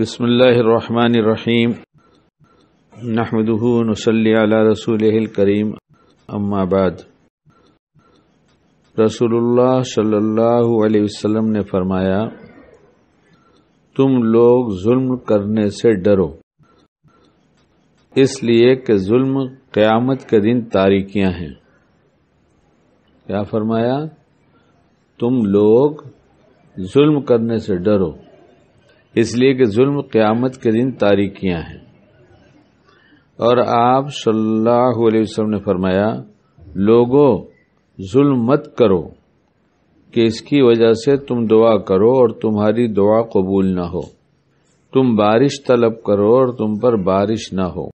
बसमीम नहमदूनसली रसूल करीम अम्माबाद रसूलुल्लाह सल्लल्लाहु अलैहि वसल्लम ने फरमाया तुम लोग जुल्म करने से डरो इसलिए कि जुल्म क़यामत के दिन तारीकियां हैं क्या फरमाया तुम लोग जुल्म करने से डरो इसलिए कि जुल्म क़यामत के दिन तारीखियां हैं और आप सल्लल्लाहु अलैहि वसल्लम ने फरमाया लोगों जुल्म मत करो कि इसकी वजह से तुम दुआ करो और तुम्हारी दुआ कबूल ना हो तुम बारिश तलब करो और तुम पर बारिश ना हो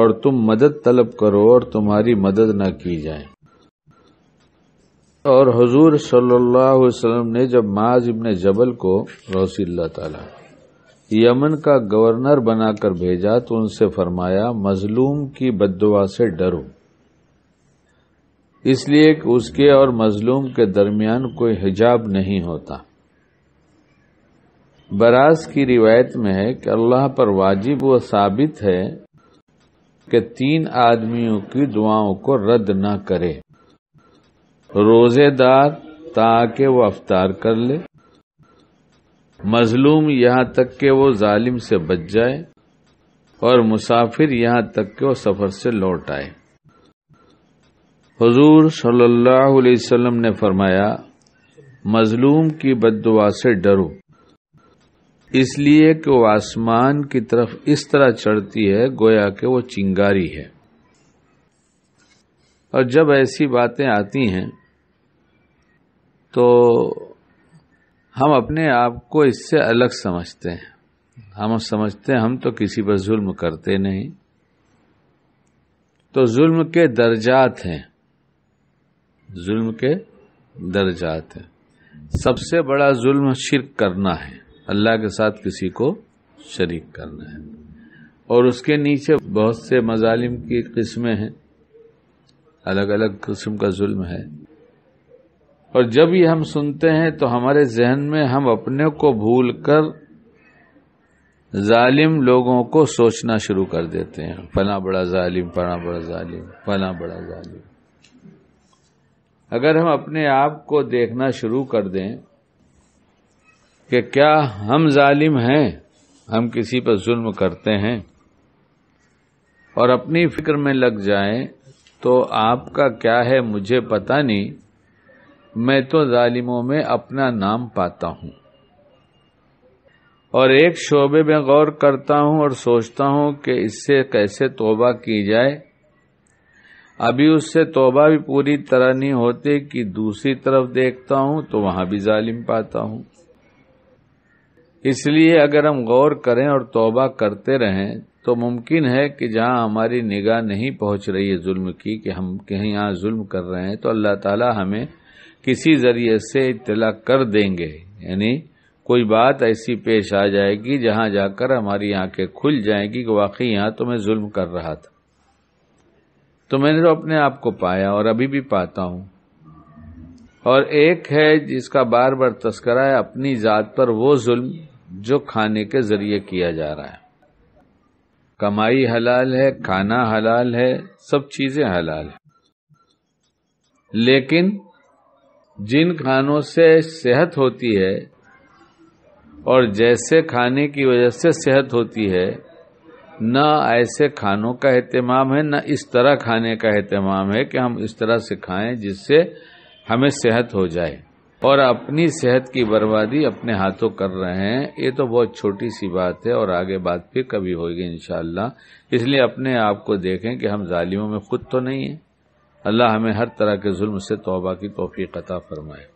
और तुम मदद तलब करो और तुम्हारी मदद ना की जाए और हजूर सल्लल्लाहु अलैहि वसल्लम ने जब माज इबन जबल को रौसील्ला ताला यमन का गवर्नर बनाकर भेजा तो उनसे फरमाया मजलूम की बददुआ से डरो इसलिए कि उसके और मजलूम के दरमियान कोई हिजाब नहीं होता बरास की रिवायत में है कि अल्लाह पर वाजिब व साबित है कि तीन आदमियों की दुआओं को रद्द न करे रोजेदार ताकि वो अफ्तार कर ले मजलूम यहाँ तक के वो जालिम से बच जाए और मुसाफिर यहाँ तक के वो सफर से लौट आए हजूर सल्लल्लाहु अलैहि वसल्लम ने फरमाया मजलूम की बददुआ से डरो इसलिए कि वो आसमान की तरफ इस तरह चढ़ती है गोया के वो चिंगारी है और जब ऐसी बातें आती हैं तो हम अपने आप को इससे अलग समझते हैं हम समझते हैं हम तो किसी पर जुल्म करते नहीं तो जुल्म के दर्जात हैं जुल्म के दर्जात हैं सबसे बड़ा जुल्म शिरक करना है अल्लाह के साथ किसी को शरीक करना है और उसके नीचे बहुत से मजालिम की किस्में हैं अलग अलग किस्म का जुल्म है और जब ये हम सुनते हैं तो हमारे जहन में हम अपने को भूल कर जालिम लोगों को सोचना शुरू कर देते हैं फला बड़ा जालिम फला बड़ा जालिम फला बड़ा जालिम अगर हम अपने आप को देखना शुरू कर दें कि क्या हम जालिम हैं हम किसी पर जुल्म करते हैं और अपनी फिक्र में लग जाएं तो आपका क्या है मुझे पता नहीं मैं तो जालिमों में अपना नाम पाता हूं और एक शोबे में गौर करता हूं और सोचता हूं कि इससे कैसे तोबा की जाए अभी उससे तोबा भी पूरी तरह नहीं होती कि दूसरी तरफ देखता हूं तो वहां भी जालिम पाता हूं इसलिए अगर हम गौर करें और तोबा करते रहें तो मुमकिन है कि जहां हमारी निगाह नहीं पहुंच रही है जुल्म की कि हम कहीं यहां जुल्म कर रहे हैं तो अल्लाह ताला हमें किसी ज़रिए से इतला कर देंगे यानी कोई बात ऐसी पेश आ जाएगी जहां जाकर हमारी आंखें खुल जाएंगी कि वाकई यहां तो मैं जुल्म कर रहा था तो मैंने तो अपने आप को पाया और अभी भी पाता हूं और एक है जिसका बार बार तस्करा है अपनी ज़ात पर वो जुल्म जो खाने के ज़रिए किया जा रहा है कमाई हलाल है खाना हलाल है सब चीजें हलाल है लेकिन जिन खानों से सेहत होती है और जैसे खाने की वजह से सेहत होती है न ऐसे खानों का अहतमाम है न इस तरह खाने का अहतमाम है कि हम इस तरह से खाएं जिससे हमें सेहत हो जाए और अपनी सेहत की बर्बादी अपने हाथों कर रहे हैं ये तो बहुत छोटी सी बात है और आगे बात फिर कभी होगी इनशाला इसलिए अपने आप को देखें कि हम जालिमों में खुद तो नहीं है अल्लाह हमें हर तरह के जुल्म से तोबा की तोफ़ी कता फरमाए